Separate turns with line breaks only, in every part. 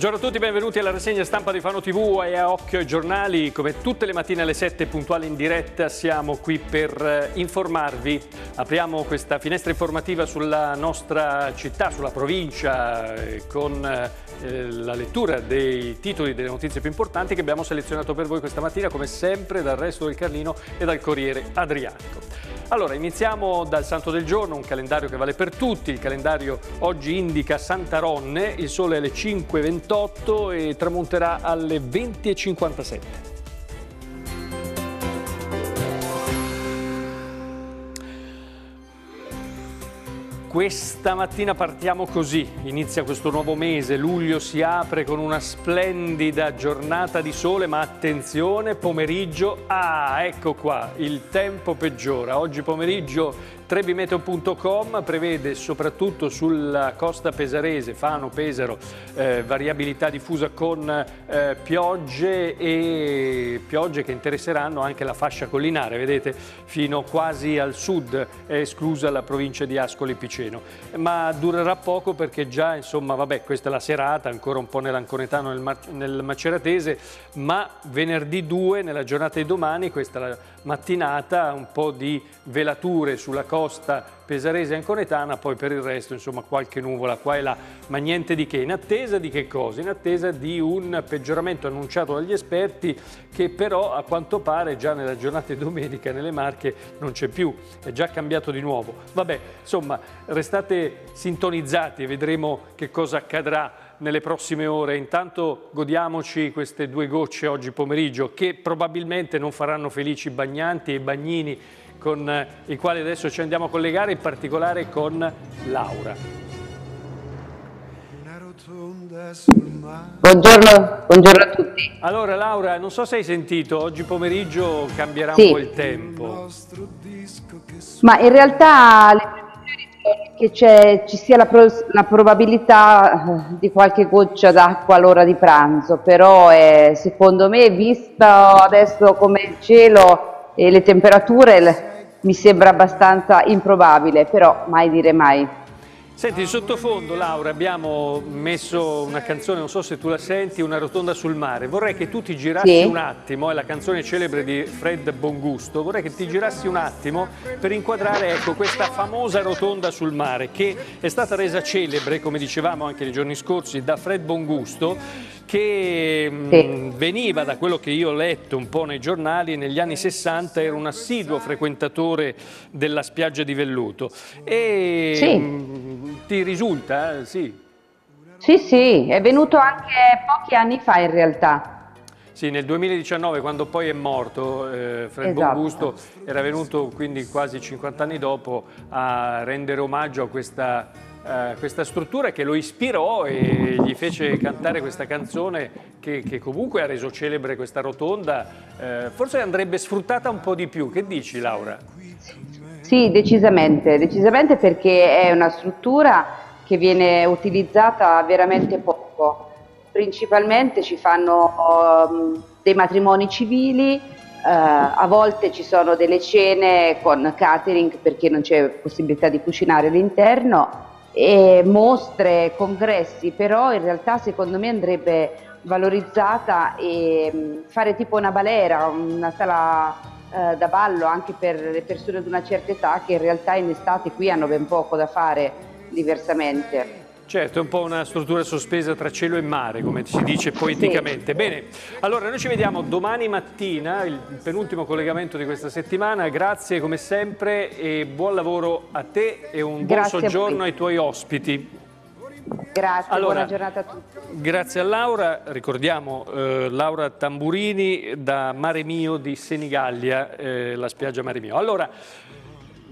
Buongiorno a tutti, benvenuti alla rassegna stampa di Fano TV e a Occhio ai Giornali. Come tutte le mattine alle 7 puntuali in diretta siamo qui per eh, informarvi. Apriamo questa finestra informativa sulla nostra città, sulla provincia, eh, con eh, la lettura dei titoli delle notizie più importanti che abbiamo selezionato per voi questa mattina, come sempre dal resto del Carlino e dal Corriere Adriatico. Allora, iniziamo dal Santo del Giorno, un calendario che vale per tutti. Il calendario oggi indica Santa Ronne, il sole alle 5.28 e tramonterà alle 20.57. Questa mattina partiamo così, inizia questo nuovo mese, luglio si apre con una splendida giornata di sole, ma attenzione, pomeriggio, ah ecco qua, il tempo peggiora, oggi pomeriggio Trebimeteo.com prevede soprattutto sulla costa pesarese, Fano, Pesaro, eh, variabilità diffusa con eh, piogge e piogge che interesseranno anche la fascia collinare, vedete, fino quasi al sud, è esclusa la provincia di Ascoli Piceno. Ma durerà poco perché già, insomma, vabbè, questa è la serata, ancora un po' nell'Anconetano nel, nel Maceratese, ma venerdì 2, nella giornata di domani, questa è la mattinata, un po' di velature sulla costa costa pesarese anconetana, poi per il resto insomma qualche nuvola qua e là, ma niente di che. In attesa di che cosa? In attesa di un peggioramento annunciato dagli esperti che però a quanto pare già nella giornata di domenica nelle Marche non c'è più, è già cambiato di nuovo. Vabbè, insomma, restate sintonizzati e vedremo che cosa accadrà nelle prossime ore. Intanto godiamoci queste due gocce oggi pomeriggio che probabilmente non faranno felici i bagnanti e i bagnini con eh, i quali adesso ci andiamo a collegare, in particolare con Laura. Buongiorno, buongiorno a tutti. Allora Laura, non so se hai sentito, oggi pomeriggio cambierà sì. un po' il tempo. Ma in realtà le
previsioni che ci sia la, pro, la, probabilità eh, di qualche goccia d'acqua all'ora di pranzo, però eh, secondo me, visto adesso come il cielo e le temperature mi sembra abbastanza improbabile, però mai dire mai.
Senti, sottofondo Laura abbiamo messo una canzone, non so se tu la senti, Una rotonda sul mare. Vorrei che tu ti girassi sì. un attimo, è la canzone celebre di Fred Bongusto, vorrei che ti girassi un attimo per inquadrare ecco, questa famosa rotonda sul mare che è stata resa celebre, come dicevamo anche nei giorni scorsi, da Fred Bongusto che mm, sì. mh, veniva da quello che io ho letto un po' nei giornali, negli anni 60 era un assiduo frequentatore della spiaggia di Velluto. E sì. mh, mm, ti risulta? Sì. sì, sì, è
venuto anche pochi anni fa in realtà.
Sì, nel 2019 quando poi è morto eh, Fred esatto. Bongusto era venuto quindi quasi 50 anni dopo a rendere omaggio a questa eh, questa struttura che lo ispirò e gli fece cantare questa canzone che, che comunque ha reso celebre questa rotonda, uh, forse andrebbe sfruttata un po' di più. Che dici Laura?
Sì, decisamente, decisamente perché è una struttura che viene utilizzata veramente poco. Principalmente ci fanno um, dei matrimoni civili, Uh, a volte ci sono delle cene con catering perché non c'è possibilità di cucinare all'interno e mostre, congressi, però in realtà secondo me andrebbe valorizzata e mm, fare tipo una balera, una sala eh, da ballo anche per le persone di una certa età che in realtà in estate qui hanno ben poco da fare diversamente.
Certo, è un po' una struttura sospesa tra cielo e mare, come si dice poeticamente. Sì. Bene, allora noi ci vediamo domani mattina, il penultimo collegamento di questa settimana. Grazie come sempre e buon lavoro a te e un Grazie buon soggiorno ai tuoi ospiti.
Grazie, allora, buona giornata a tutti.
Grazie a Laura, ricordiamo eh, Laura Tamburini da Mare Mio di Senigallia, eh, la spiaggia Mare Mio. Allora,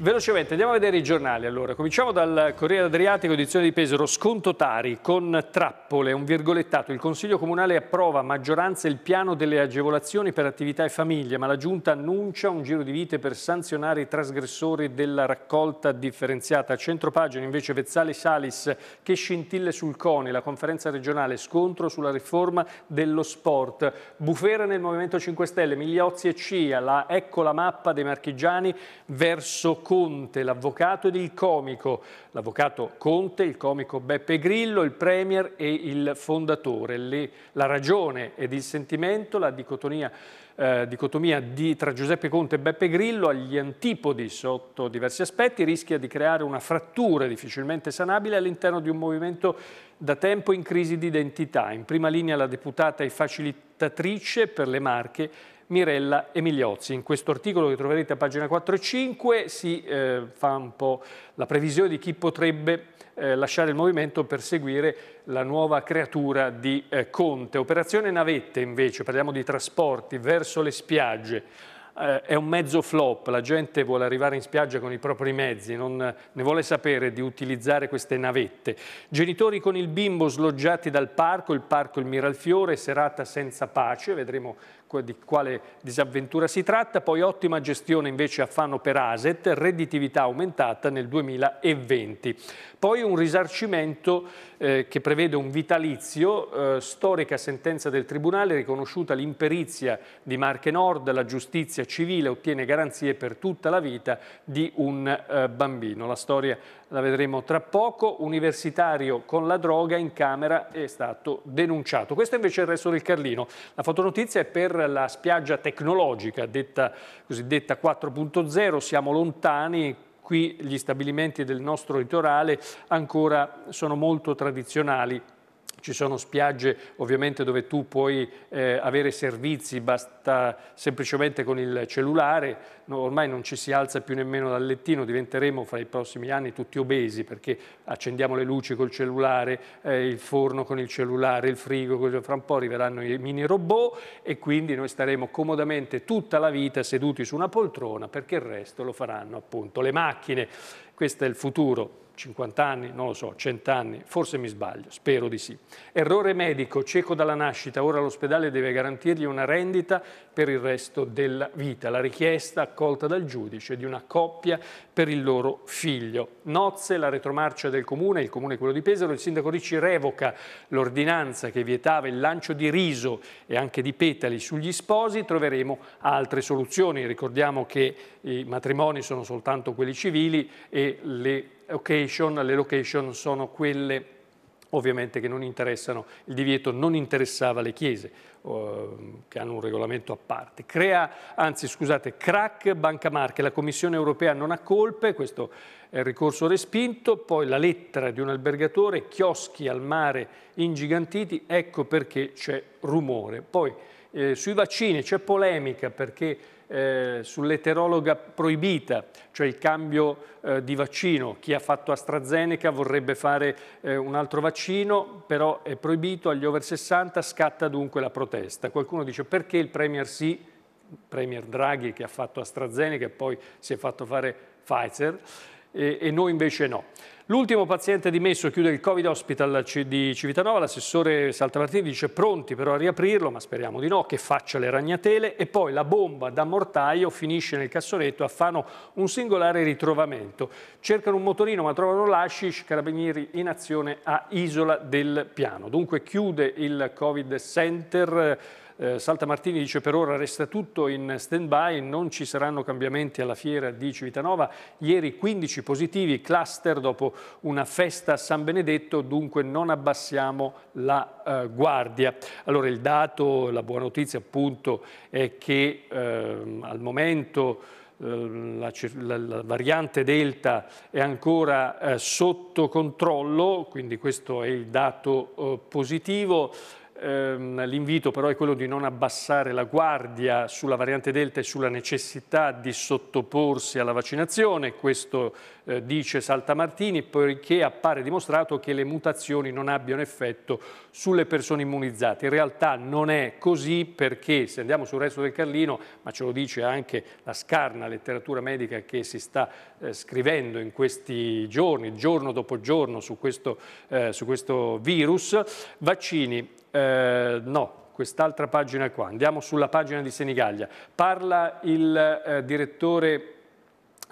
Velocemente, andiamo a vedere i giornali allora. Cominciamo dal Corriere Adriatico, edizione di Pesaro. Sconto Tari con trappole, un virgolettato. Il Consiglio Comunale approva a maggioranza il piano delle agevolazioni per attività e famiglie, ma la Giunta annuncia un giro di vite per sanzionare i trasgressori della raccolta differenziata. A centropagina invece Vezzali Salis che scintille sul CONI, la conferenza regionale scontro sulla riforma dello sport. Bufera nel Movimento 5 Stelle, Migliozzi e Cia, la, ecco la mappa dei marchigiani verso Conte, l'avvocato ed il comico. L'avvocato Conte, il comico Beppe Grillo, il premier e il fondatore. Le, la ragione ed il sentimento, la dicotomia, eh, dicotomia di, tra Giuseppe Conte e Beppe Grillo agli antipodi sotto diversi aspetti rischia di creare una frattura difficilmente sanabile all'interno di un movimento da tempo in crisi di identità. In prima linea la deputata è facilitatrice per le Marche Mirella Emiliozzi. In questo articolo che troverete a pagina 4 e 5 si eh, fa un po' la previsione di chi potrebbe eh, lasciare il movimento per seguire la nuova creatura di eh, Conte. Operazione navette invece, parliamo di trasporti verso le spiagge, eh, è un mezzo flop, la gente vuole arrivare in spiaggia con i propri mezzi, non ne vuole sapere di utilizzare queste navette. Genitori con il bimbo sloggiati dal parco, il parco Il Miralfiore, serata senza pace, vedremo di quale disavventura si tratta, poi ottima gestione invece a Fano per Aset, redditività aumentata nel 2020. Poi un risarcimento eh, che prevede un vitalizio, eh, storica sentenza del Tribunale, riconosciuta l'imperizia di Marche Nord, la giustizia civile ottiene garanzie per tutta la vita di un eh, bambino. La storia la vedremo tra poco, universitario con la droga in camera è stato denunciato. Questo invece è il resto del Carlino. La fotonotizia è per la spiaggia tecnologica, detta, cosiddetta 4.0, siamo lontani, qui gli stabilimenti del nostro litorale ancora sono molto tradizionali ci sono spiagge ovviamente dove tu puoi eh, avere servizi, basta semplicemente con il cellulare, no, ormai non ci si alza più nemmeno dal lettino, diventeremo fra i prossimi anni tutti obesi perché accendiamo le luci col cellulare, eh, il forno con il cellulare, il frigo, fra un po' arriveranno i mini robot e quindi noi staremo comodamente tutta la vita seduti su una poltrona perché il resto lo faranno appunto le macchine. Questo è il futuro, 50 anni, non lo so, 100 anni, forse mi sbaglio, spero di sì. Errore medico, cieco dalla nascita, ora l'ospedale deve garantirgli una rendita per il resto della vita. La richiesta accolta dal giudice di una coppia per il loro figlio. Nozze, la retromarcia del comune, il comune è quello di Pesaro, il sindaco Ricci revoca l'ordinanza che vietava il lancio di riso e anche di petali sugli sposi, troveremo altre soluzioni. Ricordiamo che i matrimoni sono soltanto quelli civili e le location, le location sono quelle ovviamente che non interessano, il divieto non interessava le chiese uh, che hanno un regolamento a parte. Crea, anzi scusate, crack Banca Marche, la Commissione europea non ha colpe, questo è il ricorso respinto, poi la lettera di un albergatore, chioschi al mare ingigantiti, ecco perché c'è rumore. Poi eh, sui vaccini c'è polemica perché eh, sull'eterologa proibita, cioè il cambio eh, di vaccino. Chi ha fatto AstraZeneca vorrebbe fare eh, un altro vaccino, però è proibito agli over 60, scatta dunque la protesta. Qualcuno dice perché il Premier sì, Premier Draghi che ha fatto AstraZeneca e poi si è fatto fare Pfizer e, e noi invece no. L'ultimo paziente dimesso chiude il Covid Hospital di Civitanova, l'assessore Saltamartini dice pronti però a riaprirlo, ma speriamo di no, che faccia le ragnatele e poi la bomba da mortaio finisce nel cassonetto a Fano un singolare ritrovamento. Cercano un motorino ma trovano l'Ashish, carabinieri in azione a Isola del Piano. Dunque chiude il Covid Center eh, Salta dice per ora resta tutto in stand-by, non ci saranno cambiamenti alla fiera di Civitanova. Ieri 15 positivi, cluster dopo una festa a San Benedetto, dunque non abbassiamo la eh, guardia. Allora il dato, la buona notizia appunto è che eh, al momento... Ehm, la, la, la, variante Delta è ancora eh, sotto controllo, quindi questo è il dato eh, positivo. Ehm, l'invito però è quello di non abbassare la guardia sulla variante Delta e sulla necessità di sottoporsi alla vaccinazione, questo eh, dice Saltamartini, poiché appare dimostrato che le mutazioni non abbiano effetto sulle persone immunizzate. In realtà non è così perché, se andiamo sul resto del Carlino, ma ce lo dice anche la scarna letteratura medica che si sta eh, scrivendo in questi giorni, giorno dopo giorno, su questo, eh, su questo virus, vaccini eh, no, quest'altra pagina qua, andiamo sulla pagina di Senigallia, parla il eh, direttore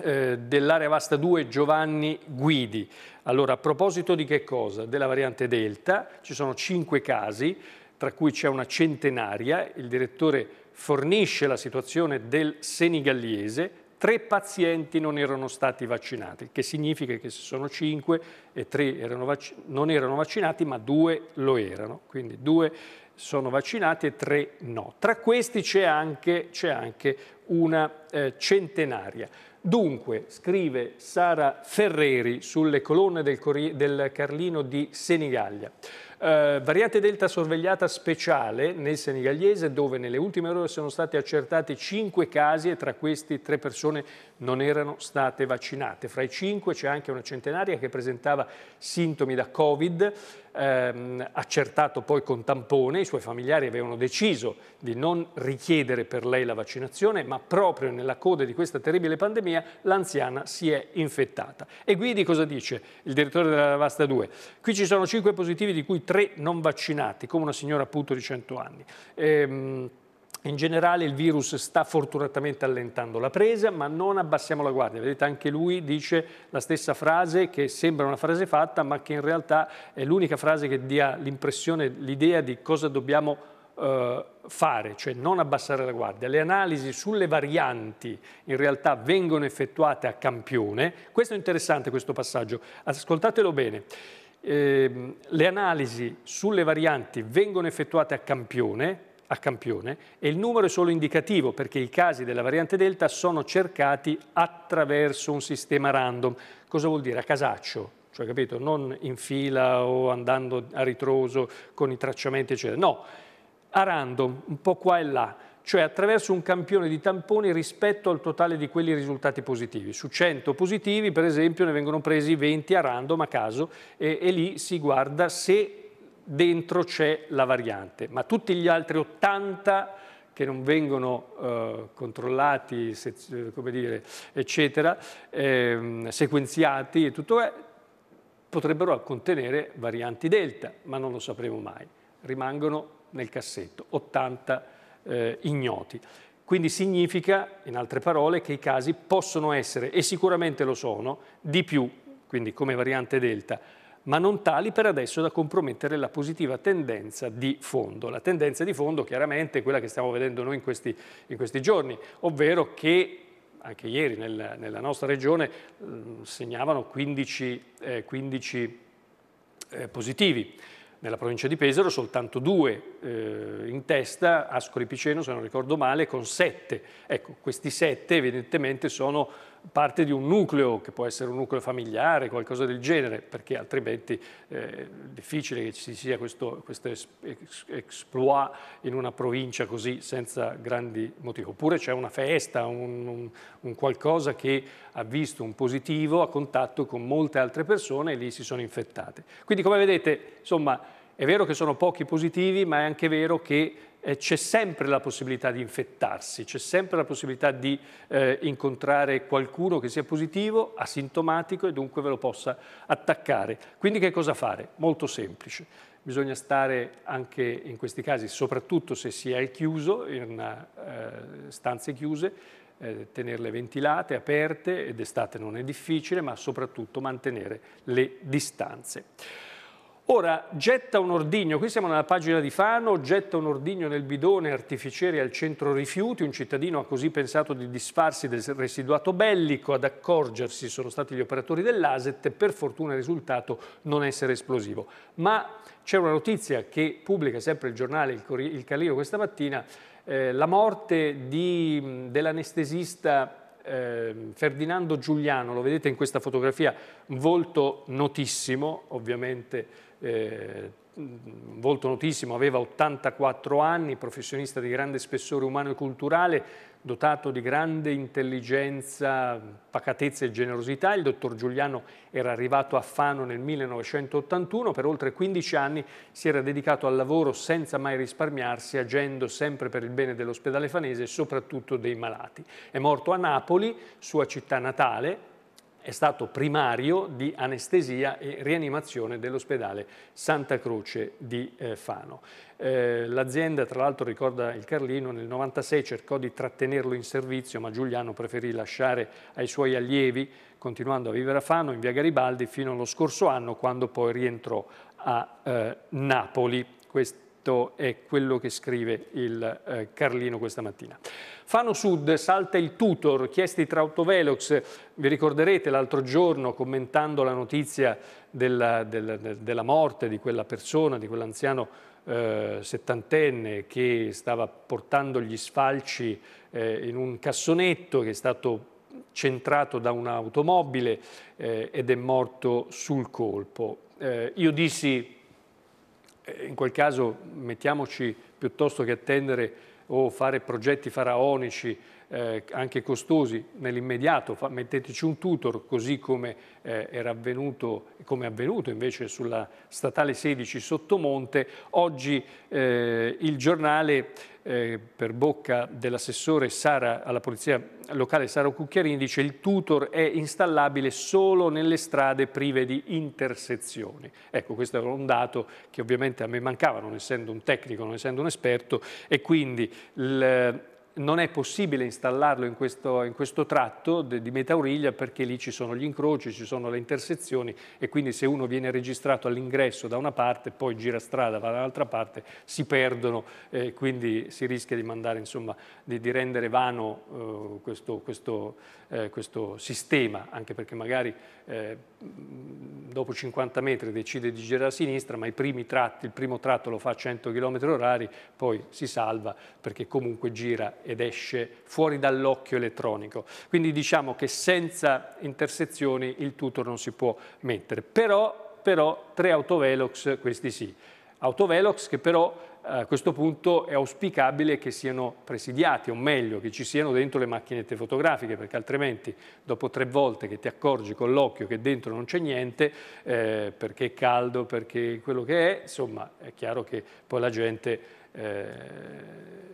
eh, dell'area vasta 2 Giovanni Guidi. Allora, a proposito di che cosa? Della variante Delta, ci sono cinque casi, tra cui c'è una centenaria, il direttore fornisce la situazione del senigalliese, tre pazienti non erano stati vaccinati, che significa che se sono cinque e tre erano non erano vaccinati, ma due lo erano, quindi due sono vaccinati e tre no. Tra questi c'è anche, anche, una eh, centenaria. Dunque, scrive Sara Ferreri sulle colonne del, del Carlino di Senigallia, eh, variante Delta sorvegliata speciale nel Senigallese dove nelle ultime ore sono stati accertati 5 casi e tra questi 3 persone non erano state vaccinate. Fra i 5 c'è anche una centenaria che presentava sintomi da Covid, ehm, accertato poi con tampone, i suoi familiari avevano deciso di non richiedere per lei la vaccinazione, ma proprio nella coda di questa terribile pandemia l'anziana si è infettata. E Guidi cosa dice? Il direttore della Vasta 2. Qui ci sono 5 positivi di cui tre non vaccinati, come una signora appunto di 100 anni. Ehm, in generale il virus sta fortunatamente allentando la presa, ma non abbassiamo la guardia. Vedete, anche lui dice la stessa frase che sembra una frase fatta, ma che in realtà è l'unica frase che dia l'impressione, l'idea di cosa dobbiamo eh, fare, cioè non abbassare la guardia. Le analisi sulle varianti in realtà vengono effettuate a campione. Questo è interessante questo passaggio, ascoltatelo bene. Ehm, le analisi sulle varianti vengono effettuate a campione, a campione e il numero è solo indicativo perché i casi della variante delta sono cercati attraverso un sistema random. Cosa vuol dire? A casaccio, cioè capito, non in fila o andando a ritroso con i tracciamenti eccetera, no, a random, un po' qua e là cioè attraverso un campione di tamponi rispetto al totale di quelli risultati positivi. Su 100 positivi, per esempio, ne vengono presi 20 a random a caso e, e lì si guarda se dentro c'è la variante, ma tutti gli altri 80 che non vengono eh, controllati, se, eh, dire, eccetera, eh, sequenziati e tutto è, eh, potrebbero contenere varianti delta, ma non lo sapremo mai. Rimangono nel cassetto 80 eh, ignoti. Quindi significa, in altre parole, che i casi possono essere, e sicuramente lo sono, di più, quindi come variante delta, ma non tali per adesso da compromettere la positiva tendenza di fondo. La tendenza di fondo chiaramente è quella che stiamo vedendo noi in questi, in questi giorni, ovvero che anche ieri nel, nella nostra regione mm, segnavano 15, eh, 15 eh, positivi. Nella provincia di Pesaro soltanto due eh, in testa, Ascoli Piceno se non ricordo male, con sette. Ecco, questi sette evidentemente sono parte di un nucleo, che può essere un nucleo familiare, qualcosa del genere, perché altrimenti è eh, difficile che ci sia questo, questo exploit in una provincia così senza grandi motivi. Oppure c'è una festa, un, un, un qualcosa che ha visto un positivo a contatto con molte altre persone e lì si sono infettate. Quindi come vedete, insomma, è vero che sono pochi positivi, ma è anche vero che eh, c'è sempre la possibilità di infettarsi, c'è sempre la possibilità di eh, incontrare qualcuno che sia positivo, asintomatico e dunque ve lo possa attaccare. Quindi che cosa fare? Molto semplice. Bisogna stare anche in questi casi, soprattutto se si è chiuso, in eh, stanze chiuse, eh, tenerle ventilate, aperte, ed estate non è difficile, ma soprattutto mantenere le distanze. Ora getta un ordigno, qui siamo nella pagina di Fano, getta un ordigno nel bidone artificieri al centro rifiuti, un cittadino ha così pensato di disfarsi del residuato bellico, ad accorgersi sono stati gli operatori dell'ASET, per fortuna il risultato non essere esplosivo. Ma c'è una notizia che pubblica sempre il giornale Il Calino questa mattina, eh, la morte dell'anestesista eh, Ferdinando Giuliano, lo vedete in questa fotografia, un volto notissimo ovviamente eh, mm, volto notissimo, aveva 84 anni, professionista di grande spessore umano e culturale, dotato di grande intelligenza, pacatezza e generosità. Il dottor Giuliano era arrivato a Fano nel 1981, per oltre 15 anni si era dedicato al lavoro senza mai risparmiarsi, agendo sempre per il bene dell'ospedale fanese e soprattutto dei malati. È morto a Napoli, sua città natale, è stato primario di anestesia e rianimazione dell'ospedale Santa Croce di eh, Fano. Eh, L'azienda, tra l'altro ricorda il Carlino, nel 1996 cercò di trattenerlo in servizio, ma Giuliano preferì lasciare ai suoi allievi, continuando a vivere a Fano, in via Garibaldi, fino allo scorso anno, quando poi rientrò a eh, Napoli. Quest scritto è quello che scrive il eh, Carlino questa mattina. Fano Sud salta il tutor, chiesti tra autovelox, vi ricorderete l'altro giorno commentando la notizia della, della, della morte di quella persona, di quell'anziano eh, settantenne che stava portando gli sfalci eh, in un cassonetto che è stato centrato da un'automobile eh, ed è morto sul colpo. Eh, io dissi in quel caso mettiamoci piuttosto che attendere o fare progetti faraonici eh, anche costosi nell'immediato, metteteci un tutor così come, eh, era avvenuto, come è avvenuto invece sulla statale 16 Sottomonte, oggi eh, il giornale eh, per bocca dell'assessore alla polizia locale Sara Cucchiarini dice il tutor è installabile solo nelle strade prive di intersezioni. Ecco, questo è un dato che ovviamente a me mancava, non essendo un tecnico, non essendo un esperto, e quindi il, non è possibile installarlo in questo, in questo tratto di Metauriglia perché lì ci sono gli incroci, ci sono le intersezioni e quindi se uno viene registrato all'ingresso da una parte, poi gira strada, va dall'altra parte, si perdono e eh, quindi si rischia di, mandare, insomma, di, di rendere vano eh, questo, questo, eh, questo, sistema, anche perché magari eh, dopo 50 metri decide di girare a sinistra, ma i primi tratti, il primo tratto lo fa a 100 km orari, poi si salva perché comunque gira ed esce fuori dall'occhio elettronico. Quindi diciamo che senza intersezioni il tutor non si può mettere. Però, però tre autovelox, questi sì. Autovelox che però a questo punto è auspicabile che siano presidiati, o meglio, che ci siano dentro le macchinette fotografiche, perché altrimenti dopo tre volte che ti accorgi con l'occhio che dentro non c'è niente, eh, perché è caldo, perché quello che è, insomma è chiaro che poi la gente... Eh,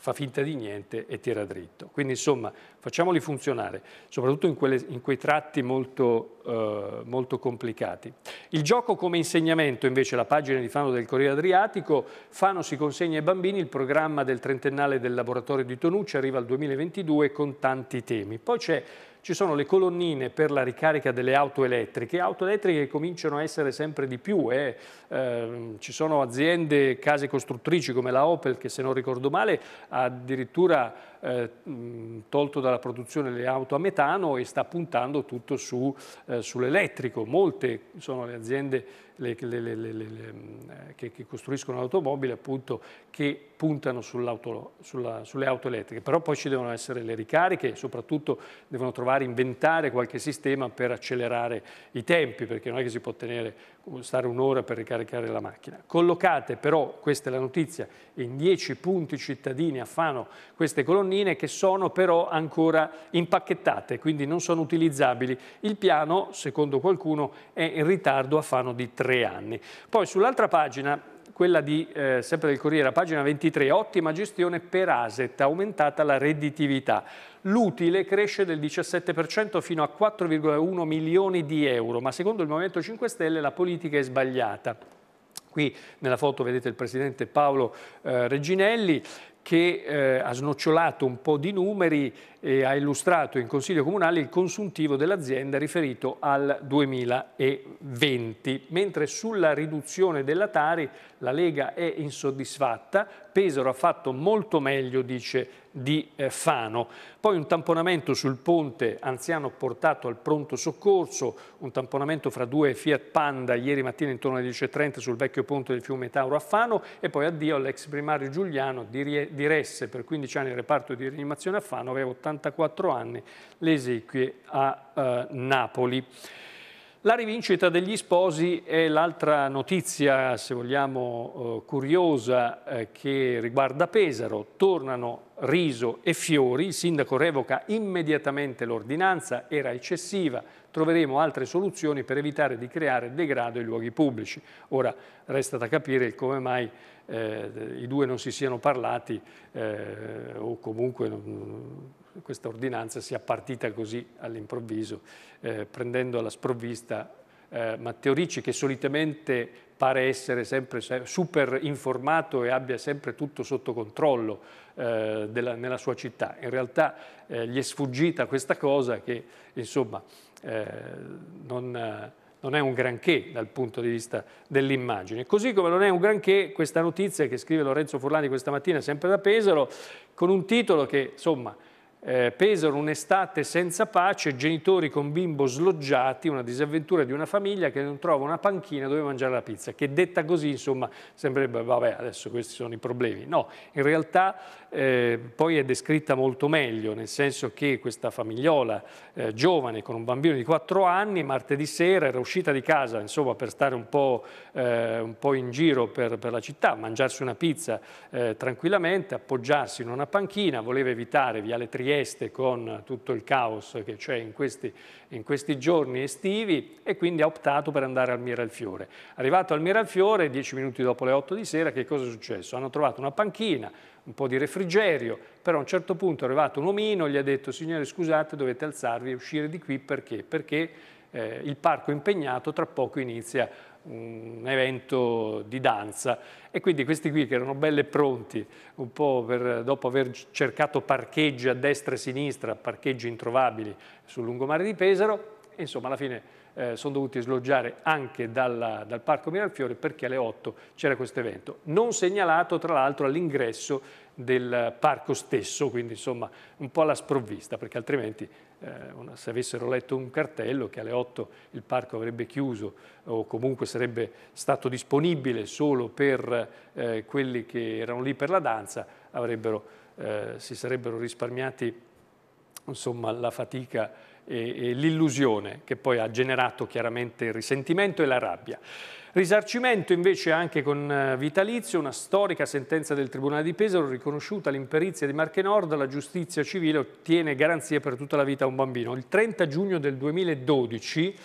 fa finta di niente e tira dritto. Quindi insomma facciamoli funzionare, soprattutto in, quelle, in quei tratti molto, eh, molto, complicati. Il gioco come insegnamento invece, la pagina di Fano del Corriere Adriatico, Fano si consegna ai bambini il programma del trentennale del laboratorio di Tonucci, arriva al 2022 con tanti temi. Poi c'è ci sono le colonnine per la ricarica delle auto elettriche, auto elettriche che cominciano a essere sempre di più, eh. Eh, ci sono aziende, case costruttrici come la Opel che se non ricordo male addirittura eh, tolto dalla produzione le auto a metano e sta puntando tutto su, eh, sull'elettrico. Molte sono le aziende le, le, le, che, che, costruiscono automobili appunto che puntano sull sulla, sulle auto elettriche, però poi ci devono essere le ricariche e soprattutto devono trovare, inventare qualche sistema per accelerare i tempi, perché non è che si può tenere, stare un'ora per ricaricare la macchina. Collocate però, questa è la notizia, in 10 punti cittadini a Fano queste colonnine tonnine che sono però ancora impacchettate, quindi non sono utilizzabili. Il piano, secondo qualcuno, è in ritardo a fano di tre anni. Poi sull'altra pagina quella di, eh, sempre del Corriere, pagina 23, ottima gestione per Aset, aumentata la redditività. L'utile cresce del 17% fino a 4,1 milioni di euro, ma secondo il Movimento 5 Stelle la politica è sbagliata. Qui nella foto vedete il presidente Paolo eh, Reginelli che eh, ha snocciolato un po' di numeri eh, ha illustrato in Consiglio Comunale il consuntivo dell'azienda riferito al 2020. Mentre sulla riduzione della Tari la Lega è insoddisfatta, Pesaro ha fatto molto meglio, dice di eh, Fano. Poi un tamponamento sul ponte anziano portato al pronto soccorso, un tamponamento fra due Fiat Panda ieri mattina intorno alle 10.30 sul vecchio ponte del fiume Tauro a Fano e poi addio all'ex primario Giuliano, diresse per 15 anni il reparto di rianimazione a Fano, aveva 80 74 anni, le esequie a eh, Napoli. La rivincita degli sposi è l'altra notizia, se vogliamo, eh, curiosa eh, che riguarda Pesaro. Tornano riso e fiori, il sindaco revoca immediatamente l'ordinanza, era eccessiva, troveremo altre soluzioni per evitare di creare degrado ai luoghi pubblici. Ora resta da capire come mai eh, i due non si siano parlati eh, o comunque... Non, questa ordinanza sia partita così all'improvviso, eh, prendendo alla sprovvista eh, Matteo Ricci che solitamente pare essere sempre super informato e abbia sempre tutto sotto controllo eh, della, nella sua città. In realtà eh, gli è sfuggita questa cosa che insomma eh, non non è un granché dal punto di vista dell'immagine. Così come non è un granché questa notizia che scrive Lorenzo Furlani questa mattina sempre da Pesaro, con un titolo che insomma eh, pesano un'estate senza pace, genitori con bimbo sloggiati, una disavventura di una famiglia che non trova una panchina dove mangiare la pizza, che detta così insomma sembrerebbe vabbè adesso questi sono i problemi, no, in realtà eh, poi è descritta molto meglio, nel senso che questa famigliola eh, giovane con un bambino di 4 anni martedì sera era uscita di casa insomma per stare un po', eh, un po in giro per, per, la città, mangiarsi una pizza eh, tranquillamente, appoggiarsi in una panchina, voleva evitare Viale Trieste Trieste con tutto il caos che c'è in questi, in questi giorni estivi e quindi ha optato per andare al Miralfiore. Arrivato al Miralfiore, dieci minuti dopo le otto di sera, che cosa è successo? Hanno trovato una panchina, un po' di refrigerio, però a un certo punto è arrivato un omino, gli ha detto signore scusate dovete alzarvi e uscire di qui perché? Perché eh, il parco impegnato tra poco inizia a un evento di danza e quindi questi qui che erano belle pronti un po' per, dopo aver cercato parcheggi a destra e a sinistra, parcheggi introvabili sul lungomare di Pesaro, insomma alla fine eh, sono dovuti sloggiare anche dalla, dal Parco Miralfiore perché alle 8 c'era questo evento. Non segnalato tra l'altro all'ingresso del eh, parco stesso, quindi insomma un po' alla sprovvista perché altrimenti eh, una, se avessero letto un cartello che alle 8 il parco avrebbe chiuso o comunque sarebbe stato disponibile solo per eh, quelli che erano lì per la danza, avrebbero, eh, si sarebbero risparmiati insomma, la fatica e, e l'illusione che poi ha generato chiaramente il risentimento e la rabbia. Risarcimento invece anche con eh, Vitalizio, una storica sentenza del Tribunale di Pesaro riconosciuta l'imperizia di Marche Nord, la giustizia civile ottiene garanzie per tutta la vita a un bambino. Il 30 giugno del 2012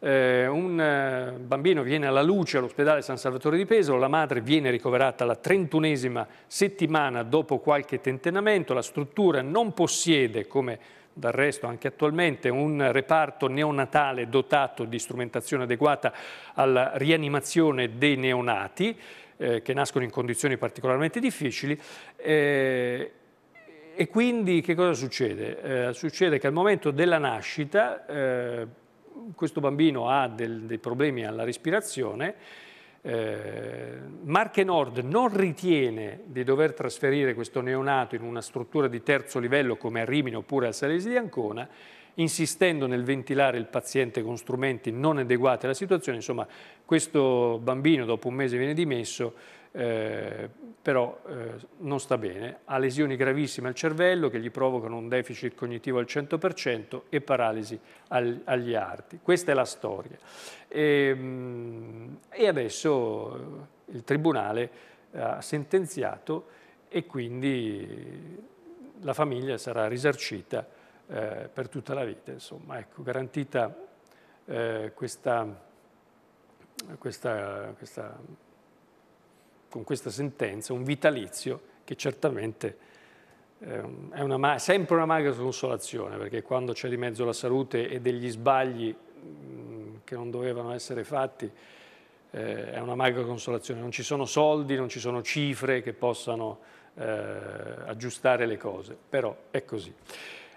eh, un eh, bambino viene alla luce all'ospedale San Salvatore di Pesaro, la madre viene ricoverata la 31esima settimana dopo qualche tentenamento, la struttura non possiede come del resto anche attualmente un reparto neonatale dotato di strumentazione adeguata alla rianimazione dei neonati eh, che nascono in condizioni particolarmente difficili eh, e quindi che cosa succede? Eh, succede che al momento della nascita eh, questo bambino ha del, dei problemi alla respirazione eh, Marche Nord non ritiene di dover trasferire questo neonato in una struttura di terzo livello come a Rimini oppure al Salesi di Ancona, insistendo nel ventilare il paziente con strumenti non adeguati alla situazione. Insomma, questo bambino dopo un mese viene dimesso, eh, però eh, non sta bene, ha lesioni gravissime al cervello che gli provocano un deficit cognitivo al 100% e paralisi al, agli arti. Questa è la storia. E, ehm, e adesso eh, il Tribunale ha sentenziato e quindi la famiglia sarà risarcita eh, per tutta la vita, insomma, ecco, garantita eh, questa, questa, questa con questa sentenza un vitalizio che certamente eh, è una, sempre una magra consolazione, perché quando c'è di mezzo la salute e degli sbagli mm, che non dovevano essere fatti, eh, è una magra consolazione. Non ci sono soldi, non ci sono cifre che possano eh, aggiustare le cose, però è così.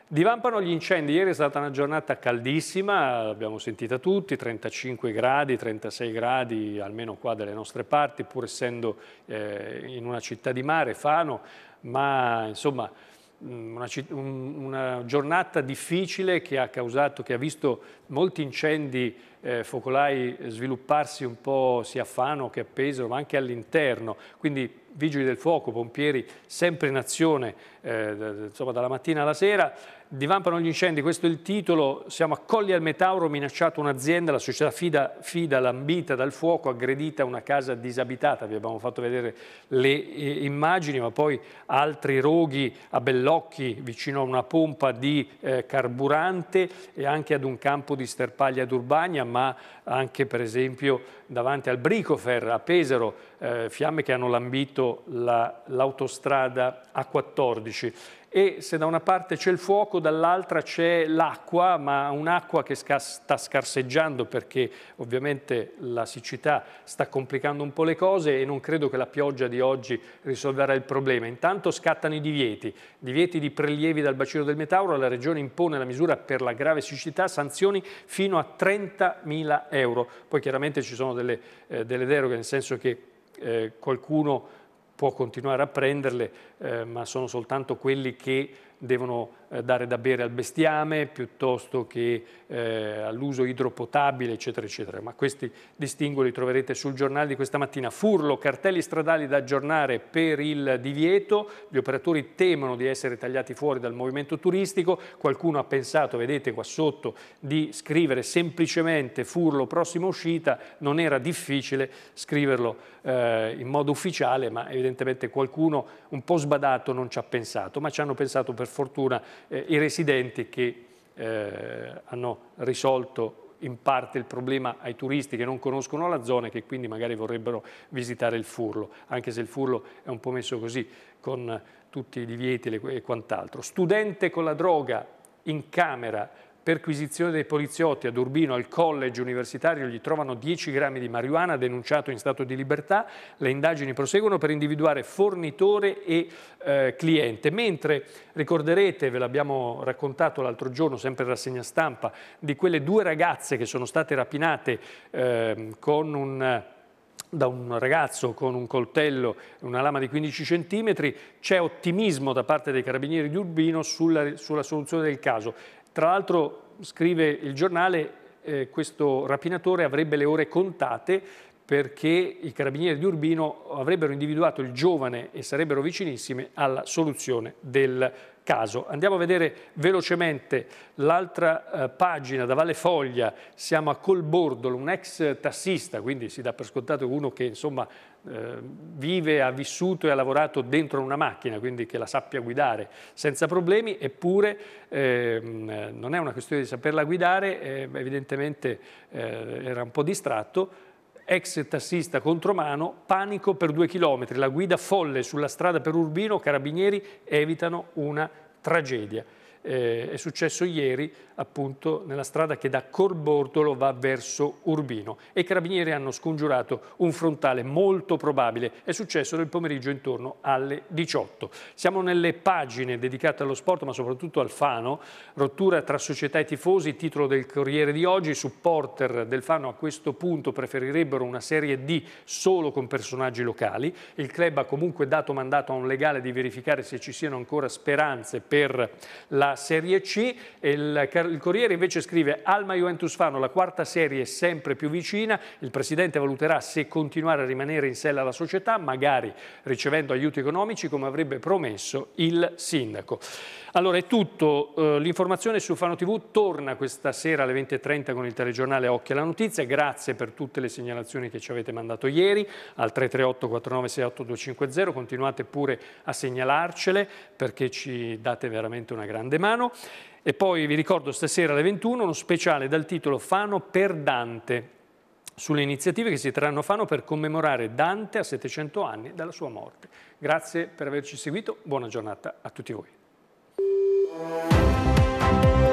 Divampano gli incendi, ieri è stata una giornata caldissima, l'abbiamo sentita tutti, 35 gradi, 36 gradi almeno qua dalle nostre parti, pur essendo eh, in una città di mare, Fano, ma insomma mm, una, una, giornata difficile che ha causato, che ha visto molti incendi eh, focolai svilupparsi un po' sia a Fano che a Pesaro, ma anche all'interno, quindi vigili del fuoco, pompieri sempre in azione eh, insomma, dalla mattina alla sera, divampano gli incendi, questo è il titolo, siamo a Colli al Metauro, minacciato un'azienda, la società Fida, Fida, lambita dal fuoco, aggredita una casa disabitata, vi abbiamo fatto vedere le eh, immagini, ma poi altri roghi a Bellocchi vicino a una pompa di eh, carburante e anche ad un campo di sterpaglia d'Urbania, ma anche per esempio davanti al Bricofer a Pesaro, eh, fiamme che hanno lambito l'autostrada la, A14 e se da una parte c'è il fuoco, dall'altra c'è l'acqua, ma un'acqua che sta scarseggiando perché ovviamente la siccità sta complicando un po' le cose e non credo che la pioggia di oggi risolverà il problema. Intanto scattano i divieti, divieti di prelievi dal bacino del Metauro, la Regione impone la misura per la grave siccità, sanzioni fino a 30.000 euro. Poi chiaramente ci sono delle, eh, delle deroghe, nel senso che eh, qualcuno può continuare a prenderle, eh, ma sono soltanto quelli che devono eh, dare da bere al bestiame piuttosto che eh, all'uso idropotabile, eccetera, eccetera. Ma questi distinguo li troverete sul giornale di questa mattina. Furlo, cartelli stradali da aggiornare per il divieto, gli operatori temono di essere tagliati fuori dal movimento turistico, qualcuno ha pensato, vedete qua sotto, di scrivere semplicemente Furlo prossima uscita, non era difficile scriverlo eh, in modo ufficiale, ma evidentemente qualcuno un po' sbadato non ci ha pensato, ma ci hanno pensato per fortuna eh, i residenti che eh, hanno risolto in parte il problema ai turisti che non conoscono la zona e che quindi magari vorrebbero visitare il Furlo, anche se il Furlo è un po' messo così con tutti i divieti e quant'altro. Studente con la droga in camera perquisizione dei poliziotti ad Urbino al college universitario gli trovano 10 grammi di marijuana denunciato in stato di libertà, le indagini proseguono per individuare fornitore e eh, cliente, mentre ricorderete, ve l'abbiamo raccontato l'altro giorno sempre in rassegna stampa, di quelle due ragazze che sono state rapinate eh, con un da un ragazzo con un coltello e una lama di 15 centimetri, c'è ottimismo da parte dei carabinieri di Urbino sulla, sulla soluzione del caso tra l'altro, scrive il giornale, eh, questo rapinatore avrebbe le ore contate perché i carabinieri di Urbino avrebbero individuato il giovane e sarebbero vicinissime alla soluzione del caso. Andiamo a vedere velocemente l'altra eh, pagina da Valle Foglia, siamo a Colbordolo, un ex tassista, quindi si dà per scontato uno che insomma eh, vive, ha vissuto e ha lavorato dentro una macchina, quindi che la sappia guidare senza problemi, eppure eh, non è una questione di saperla guidare, eh, evidentemente eh, era un po' distratto, ex tassista contromano, panico per due chilometri, la guida folle sulla strada per Urbino, carabinieri evitano una tragedia eh, è successo ieri appunto nella strada che da Corbordolo va verso Urbino e i carabinieri hanno scongiurato un frontale molto probabile, è successo nel pomeriggio intorno alle 18. Siamo nelle pagine dedicate allo sport ma soprattutto al Fano, rottura tra società e tifosi, titolo del Corriere di oggi, i supporter del Fano a questo punto preferirebbero una serie D solo con personaggi locali, il club ha comunque dato mandato a un legale di verificare se ci siano ancora speranze per la Serie C. Il, il Corriere invece scrive Alma Juventus Fano, la quarta serie è sempre più vicina, il Presidente valuterà se continuare a rimanere in sella alla società, magari ricevendo aiuti economici come avrebbe promesso il Sindaco. Allora è tutto, eh, l'informazione su Fano TV torna questa sera alle 20.30 con il telegiornale Occhi alla Notizia, grazie per tutte le segnalazioni che ci avete mandato ieri al 338 4968 250, continuate pure a segnalarcele perché ci date veramente una grande mano mano. E poi vi ricordo stasera alle 21 uno speciale dal titolo Fano per Dante, sulle iniziative che si terranno a Fano per commemorare Dante a 700 anni dalla sua morte. Grazie per averci seguito, buona giornata a tutti voi.